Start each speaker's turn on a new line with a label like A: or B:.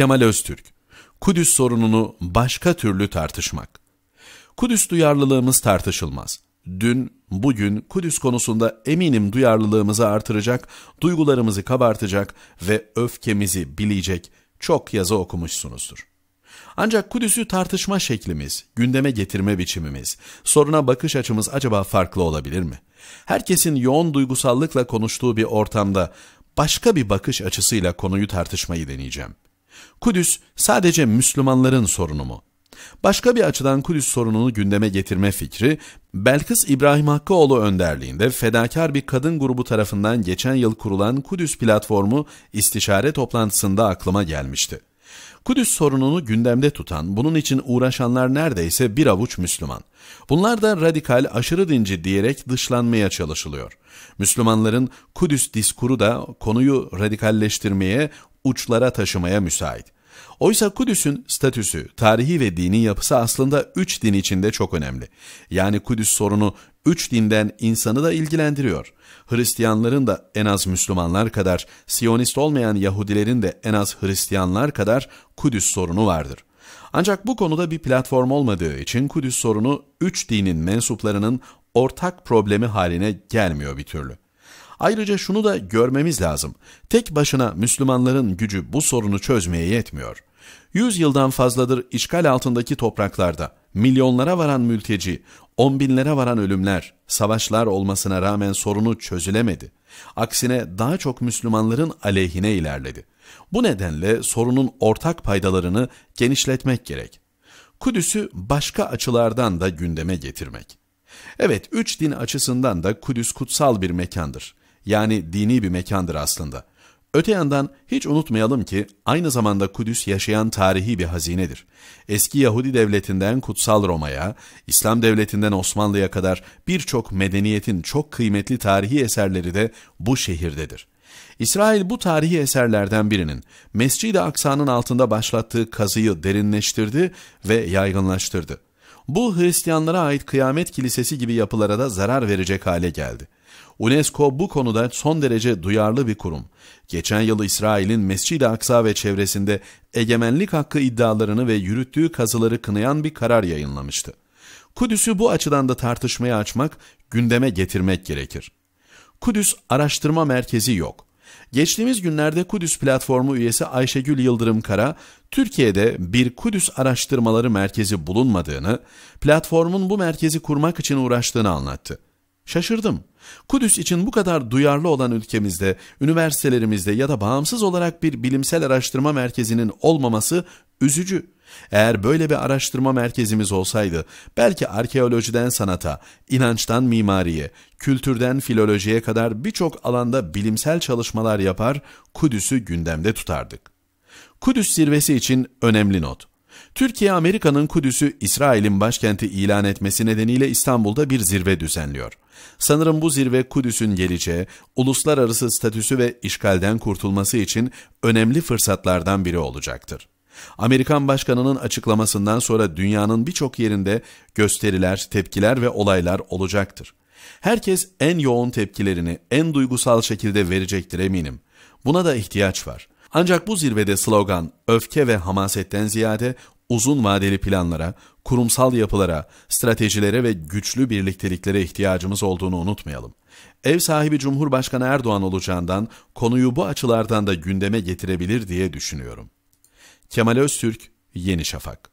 A: Kemal Öztürk, Kudüs sorununu başka türlü tartışmak. Kudüs duyarlılığımız tartışılmaz. Dün, bugün Kudüs konusunda eminim duyarlılığımızı artıracak, duygularımızı kabartacak ve öfkemizi bilecek çok yazı okumuşsunuzdur. Ancak Kudüs'ü tartışma şeklimiz, gündeme getirme biçimimiz, soruna bakış açımız acaba farklı olabilir mi? Herkesin yoğun duygusallıkla konuştuğu bir ortamda başka bir bakış açısıyla konuyu tartışmayı deneyeceğim.'' Kudüs sadece Müslümanların sorunu mu? Başka bir açıdan Kudüs sorununu gündeme getirme fikri, Belkıs İbrahim Hakkıoğlu önderliğinde fedakar bir kadın grubu tarafından geçen yıl kurulan Kudüs Platformu istişare toplantısında aklıma gelmişti. Kudüs sorununu gündemde tutan, bunun için uğraşanlar neredeyse bir avuç Müslüman. Bunlar da radikal, aşırı dinci diyerek dışlanmaya çalışılıyor. Müslümanların Kudüs diskuru da konuyu radikalleştirmeye, uçlara taşımaya müsait. Oysa Kudüs'ün statüsü, tarihi ve dini yapısı aslında üç din içinde çok önemli. Yani Kudüs sorunu üç dinden insanı da ilgilendiriyor. Hristiyanların da en az Müslümanlar kadar, Siyonist olmayan Yahudilerin de en az Hristiyanlar kadar Kudüs sorunu vardır. Ancak bu konuda bir platform olmadığı için Kudüs sorunu üç dinin mensuplarının ortak problemi haline gelmiyor bir türlü. Ayrıca şunu da görmemiz lazım. Tek başına Müslümanların gücü bu sorunu çözmeye yetmiyor. yıldan fazladır işgal altındaki topraklarda milyonlara varan mülteci, on binlere varan ölümler, savaşlar olmasına rağmen sorunu çözülemedi. Aksine daha çok Müslümanların aleyhine ilerledi. Bu nedenle sorunun ortak paydalarını genişletmek gerek. Kudüs'ü başka açılardan da gündeme getirmek. Evet, üç din açısından da Kudüs kutsal bir mekandır yani dini bir mekandır aslında. Öte yandan hiç unutmayalım ki aynı zamanda Kudüs yaşayan tarihi bir hazinedir. Eski Yahudi devletinden Kutsal Roma'ya, İslam devletinden Osmanlı'ya kadar birçok medeniyetin çok kıymetli tarihi eserleri de bu şehirdedir. İsrail bu tarihi eserlerden birinin Mescid-i Aksa'nın altında başlattığı kazıyı derinleştirdi ve yaygınlaştırdı. Bu Hristiyanlara ait kıyamet kilisesi gibi yapılara da zarar verecek hale geldi.'' UNESCO bu konuda son derece duyarlı bir kurum. Geçen yıl İsrail'in Mescid-i Aksa ve çevresinde egemenlik hakkı iddialarını ve yürüttüğü kazıları kınayan bir karar yayınlamıştı. Kudüs'ü bu açıdan da tartışmaya açmak, gündeme getirmek gerekir. Kudüs Araştırma Merkezi yok. Geçtiğimiz günlerde Kudüs platformu üyesi Ayşegül Yıldırım Kara, Türkiye'de bir Kudüs araştırmaları merkezi bulunmadığını, platformun bu merkezi kurmak için uğraştığını anlattı. Şaşırdım. Kudüs için bu kadar duyarlı olan ülkemizde, üniversitelerimizde ya da bağımsız olarak bir bilimsel araştırma merkezinin olmaması üzücü. Eğer böyle bir araştırma merkezimiz olsaydı belki arkeolojiden sanata, inançtan mimariye, kültürden filolojiye kadar birçok alanda bilimsel çalışmalar yapar, Kudüs'ü gündemde tutardık. Kudüs zirvesi için önemli not. Türkiye Amerika'nın Kudüs'ü İsrail'in başkenti ilan etmesi nedeniyle İstanbul'da bir zirve düzenliyor. Sanırım bu zirve Kudüs'ün geleceği, uluslararası statüsü ve işgalden kurtulması için önemli fırsatlardan biri olacaktır. Amerikan başkanının açıklamasından sonra dünyanın birçok yerinde gösteriler, tepkiler ve olaylar olacaktır. Herkes en yoğun tepkilerini en duygusal şekilde verecektir eminim. Buna da ihtiyaç var. Ancak bu zirvede slogan, öfke ve hamasetten ziyade uzun vadeli planlara, kurumsal yapılara, stratejilere ve güçlü birlikteliklere ihtiyacımız olduğunu unutmayalım. Ev sahibi Cumhurbaşkanı Erdoğan olacağından konuyu bu açılardan da gündeme getirebilir diye düşünüyorum. Kemal Öztürk, Yeni Şafak